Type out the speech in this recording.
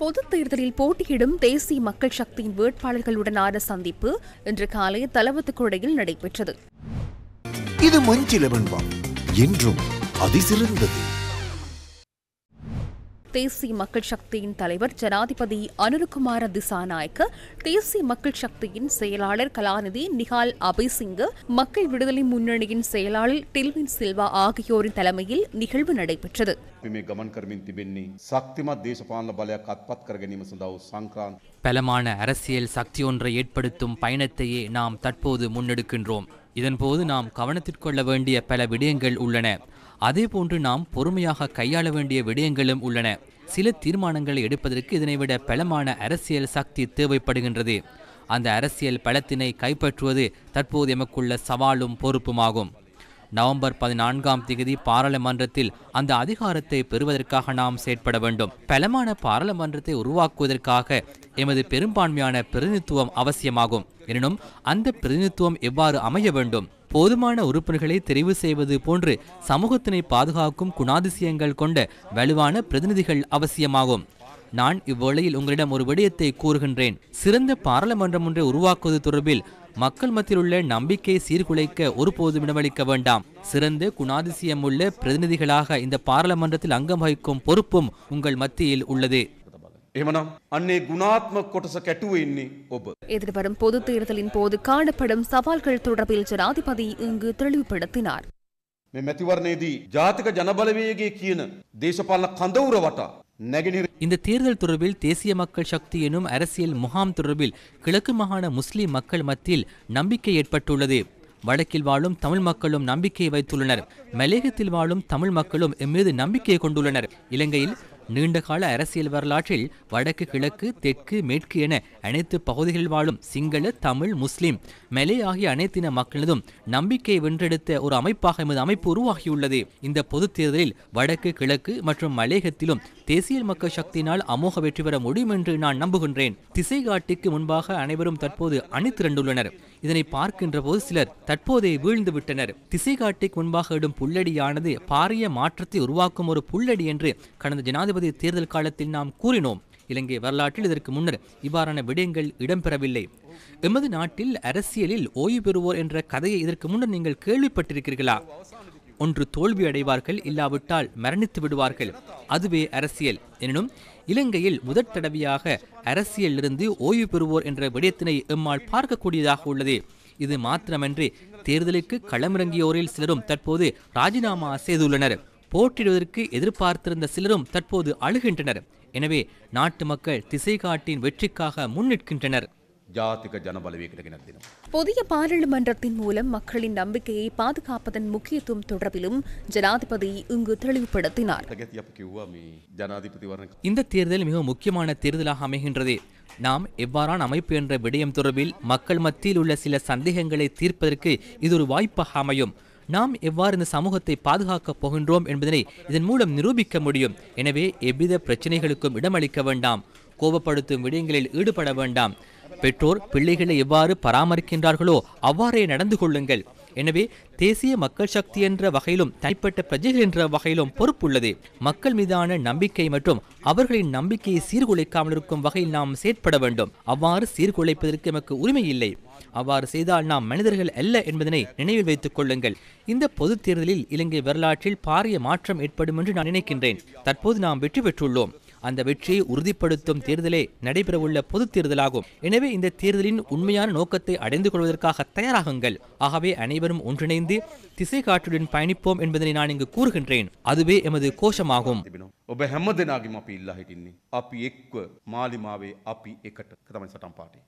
பொது தேர்தலில் போட்டியிடும் தேசிய மக்கள் சக்தியின் வேட்பாளர்களுடனான சந்திப்பு இன்று காலை தலவத்துக்குடையில் நடைபெற்றது இது மஞ்சள் என்றும் அதிசிறந்தது தேசிய மக்கள் சக்தியின் தலைவர் ஜனாதிபதி அனுருகுமார திசாநாயக்க தேசிய மக்கள் சக்தியின் செயலாளர் கலாநிதி நிஹால் அபய்சிங்கு மக்கள் விடுதலை முன்னணியின் செயலாளர் டில்வின் சில்வா ஆகியோரின் தலைமையில் நிகழ்வு நடைபெற்றது பலமான அரசியல் சக்தி ஒன்றை ஏற்படுத்தும் பயணத்தையே நாம் தற்போது முன்னெடுக்கின்றோம் இதன்போது நாம் கவனத்திற்கொள்ள வேண்டிய பல விடயங்கள் உள்ளன அதே போன்று நாம் பொறுமையாக கையாள வேண்டிய விடயங்களும் உள்ளன சில தீர்மானங்களை எடுப்பதற்கு இதனைவிட பலமான அரசியல் சக்தி தேவைப்படுகின்றது அந்த அரசியல் பலத்தினை கைப்பற்றுவது தற்போது எமக்குள்ள சவாலும் பொறுப்புமாகும் நவம்பர் பதினான்காம் தேதி பாராளுமன்றத்தில் அந்த அதிகாரத்தை பெறுவதற்காக நாம் செயற்பட வேண்டும் பலமான பாராளுமன்றத்தை உருவாக்குவதற்காக எமது பெரும்பான்மையான பிரதிநிதித்துவம் அவசியமாகும் எனினும் அந்த பிரதிநிதித்துவம் எவ்வாறு அமைய வேண்டும் போதுமான உறுப்பினர்களை தெரிவு செய்வது போன்று சமூகத்தினை பாதுகாக்கும் குணாதிசயங்கள் கொண்ட வலுவான பிரதிநிதிகள் அவசியமாகும் நான் இவ்வளையில் உங்களிடம் ஒரு விடயத்தை கூறுகின்றேன் சிறந்த பாராளுமன்றம் ஒன்றை உருவாக்குவது தொடர்பில் மக்கள் மத்தியிலுள்ள நம்பிக்கை சீர்குலைக்க ஒருபோதும் இடமளிக்க வேண்டாம் சிறந்த குணாதிசயம் உள்ள பிரதிநிதிகளாக இந்த பாராளுமன்றத்தில் அங்கம் வகிக்கும் பொறுப்பும் உங்கள் மத்தியில் உள்ளது එමනම් எதிர்வரும் பொது தேர்தலின் போது காணப்படும் சவால்கள் தொடர்பில் ஜனாதிபதி இங்கு தெளிவுபடுத்தினார் இந்த தேர்தல் தொடர்பில் தேசிய மக்கள் சக்தி எனும் அரசியல் முகாம் தொடர்பில் கிழக்கு மாகாண முஸ்லிம் மக்கள் மத்தியில் நம்பிக்கை ஏற்பட்டுள்ளது வடக்கில் வாழும் தமிழ் மக்களும் நம்பிக்கை வைத்துள்ளனர் மலேகத்தில் வாழும் தமிழ் மக்களும் எம்மீது நம்பிக்கை கொண்டுள்ளனர் இலங்கையில் நீண்டகால அரசியல் வரலாற்றில் வடக்கு கிழக்கு தெற்கு மேற்கு என அனைத்து பகுதிகளில் வாழும் சிங்கள தமிழ் முஸ்லிம் மலே ஆகிய அனைத்தின மக்களதும் நம்பிக்கையை வென்றெடுத்த ஒரு அமைப்பாக எமது அமைப்பு உருவாகியுள்ளது இந்த பொது தேர்தலில் வடக்கு கிழக்கு மற்றும் மலேகத்திலும் தேசிய மக்கள் சக்தியினால் அமோக வெற்றி பெற முடியும் என்று நான் நம்புகின்றேன் திசை காட்டிக்கு முன்பாக அனைவரும் தற்போது திரண்டுள்ளனர் இதனை பார்க்கின்ற போது சிலர் தற்போதே வீழ்ந்து விட்டனர் திசை காட்டிக்கு முன்பாக இடும் புல்லடியானது பாரிய மாற்றத்தை உருவாக்கும் ஒரு புல்லடி என்று கடந்த ஜனாதிபதி தேர்தல் காலத்தில் நாம் கூறினோம் இலங்கை வரலாற்றில் இதற்கு முன்னர் இவ்வாறான விடயங்கள் இடம்பெறவில்லை எமது நாட்டில் அரசியலில் ஓய்வு பெறுவோர் என்ற கதையை இதற்கு முன்னர் நீங்கள் கேள்விப்பட்டிருக்கிறீர்களா ஒன்று தோல்வி அடைவார்கள் இல்லாவிட்டால் மரணித்து விடுவார்கள் அதுவே அரசியல் எனினும் இலங்கையில் முதற் தடவையாக அரசியலிருந்து ஓய்வு பெறுவோர் என்ற விடயத்தினை எம்மால் பார்க்கக்கூடியதாக உள்ளது இது மாத்திரமன்றி தேர்தலுக்கு களமிறங்கியோரில் சிலரும் தற்போது ராஜினாமா செய்துள்ளனர் போட்டியிடுவதற்கு எதிர்பார்த்திருந்த சிலரும் தற்போது அழுகின்றனர் எனவே நாட்டு மக்கள் திசை காட்டின் வெற்றிக்காக முன்னிற்கின்றனர் ஜாதிக ஜனபலவீகடகினத்தினம் புதிய பாராளுமன்றத்தின் மூலம் மக்களின் நம்பிக்கையை பாதுகாப்பதன் முக்கியத்துவம் தொடர்பிலும் ஜனாதிபதி இங்கு தெளிவுபடுத்தினார் இந்த தேர்தல் மிக முக்கியமான தேர்தலாக அமைகின்றது நாம் எவ்வாறான அமைப்பு என்ற விடயம் தொடர்பில் மக்கள் மத்தியில் உள்ள சில சந்தேகங்களை தீர்ப்பதற்கு இது ஒரு வாய்ப்பாக அமையும் நாம் எவ்வாறு இந்த சமூகத்தை பாதுகாக்கப் போகின்றோம் என்பதனை இதன் மூலம் நிரூபிக்க முடியும் எனவே எவ்வித பிரச்சனைகளுக்கும் இடமளிக்க வேண்டாம் கோபப்படுத்தும் விடயங்களில் ஈடுபட வேண்டாம் பெற்றோர் பிள்ளைகளை எவ்வாறு பராமரிக்கின்றார்களோ அவ்வாறே நடந்து கொள்ளுங்கள் எனவே தேசிய மக்கள் சக்தி என்ற வகையிலும் தனிப்பட்ட பிரஜைகள் என்ற வகையிலும் பொறுப்புள்ளது மக்கள் மீதான நம்பிக்கை மற்றும் அவர்களின் நம்பிக்கையை சீர்குலைக்காமல் இருக்கும் வகையில் நாம் செயற்பட வேண்டும் அவ்வாறு சீர்குலைப்பதற்கு எமக்கு உரிமை இல்லை அவ்வாறு செய்தால் நாம் மனிதர்கள் அல்ல என்பதனை நினைவில் வைத்துக் கொள்ளுங்கள் இந்த பொது தேர்தலில் இலங்கை வரலாற்றில் பாரிய மாற்றம் ஏற்படும் என்று நான் நினைக்கின்றேன் தற்போது நாம் வெற்றி பெற்றுள்ளோம் அந்த வெற்றியை உறுதிப்படுத்தும் தேர்தலே நடைபெறவுள்ள பொது தேர்தலாகும் எனவே இந்த தேர்தலின் உண்மையான நோக்கத்தை அடைந்து கொள்வதற்காக தயாராகுங்கள் ஆகவே அனைவரும் ஒன்றிணைந்து திசை காற்றுடன் பயணிப்போம் என்பதனை நான் இங்கு கூறுகின்றேன் அதுவே எமது கோஷமாகும் ඔබ හැම දෙනාගේම අපි ඉල්ලා හිටින්නේ. අපි එක්ව මාලිමාවේ අපි එකට තමයි සටන් පාටේ.